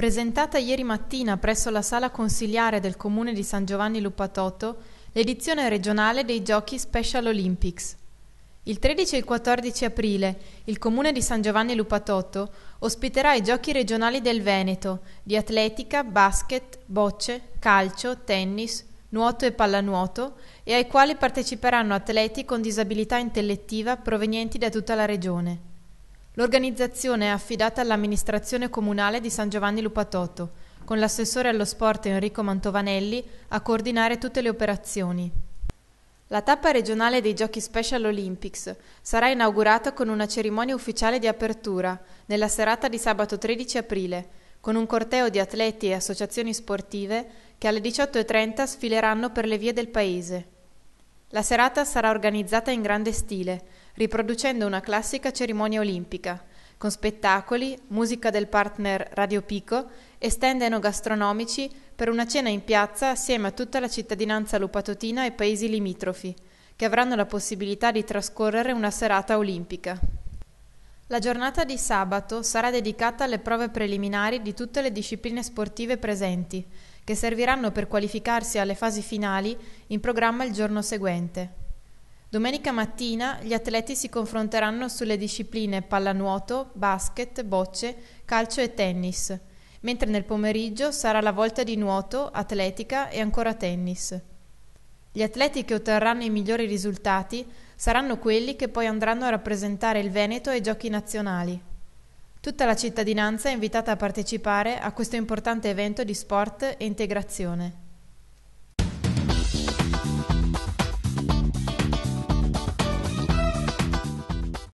Presentata ieri mattina presso la Sala Consiliare del Comune di San Giovanni Lupatoto, l'edizione regionale dei Giochi Special Olympics. Il 13 e il 14 aprile il Comune di San Giovanni Lupatoto ospiterà i Giochi regionali del Veneto di atletica, basket, bocce, calcio, tennis, nuoto e pallanuoto e ai quali parteciperanno atleti con disabilità intellettiva provenienti da tutta la regione. L'organizzazione è affidata all'amministrazione comunale di San Giovanni Lupatotto, con l'assessore allo sport Enrico Mantovanelli a coordinare tutte le operazioni. La tappa regionale dei Giochi Special Olympics sarà inaugurata con una cerimonia ufficiale di apertura nella serata di sabato 13 aprile, con un corteo di atleti e associazioni sportive che alle 18.30 sfileranno per le vie del paese. La serata sarà organizzata in grande stile, riproducendo una classica cerimonia olimpica, con spettacoli, musica del partner Radio Pico e stand enogastronomici per una cena in piazza assieme a tutta la cittadinanza lupatotina e paesi limitrofi, che avranno la possibilità di trascorrere una serata olimpica. La giornata di sabato sarà dedicata alle prove preliminari di tutte le discipline sportive presenti, che serviranno per qualificarsi alle fasi finali in programma il giorno seguente. Domenica mattina gli atleti si confronteranno sulle discipline pallanuoto, basket, bocce, calcio e tennis, mentre nel pomeriggio sarà la volta di nuoto, atletica e ancora tennis. Gli atleti che otterranno i migliori risultati saranno quelli che poi andranno a rappresentare il Veneto ai giochi nazionali. Tutta la cittadinanza è invitata a partecipare a questo importante evento di sport e integrazione.